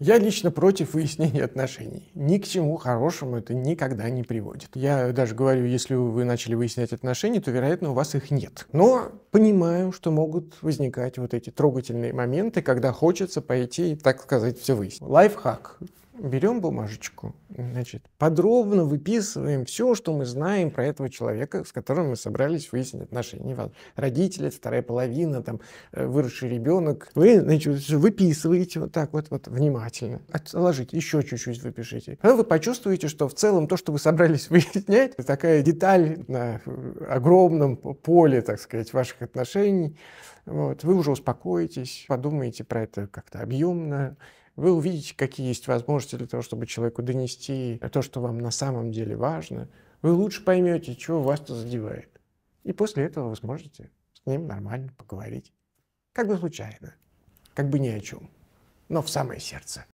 Я лично против выяснения отношений. Ни к чему хорошему это никогда не приводит. Я даже говорю, если вы начали выяснять отношения, то, вероятно, у вас их нет. Но понимаю, что могут возникать вот эти трогательные моменты, когда хочется пойти и, так сказать, все выяснить. Лайфхак берем бумажечку, значит, подробно выписываем все, что мы знаем про этого человека, с которым мы собрались выяснить отношения. Неважно, родители, вторая половина, там, э, выросший ребенок. Вы, значит, выписываете вот так вот, вот внимательно. Отложите, еще чуть-чуть выпишите. Потом а вы почувствуете, что в целом то, что вы собрались выяснять, такая деталь на э, огромном поле, так сказать, ваших отношений. Вот. Вы уже успокоитесь, подумаете про это как-то объемно, вы увидите, какие есть возможности для того, чтобы человеку донести то, что вам на самом деле важно. Вы лучше поймете, чего вас-то задевает. И после этого вы сможете с ним нормально поговорить. Как бы случайно, как бы ни о чем, но в самое сердце.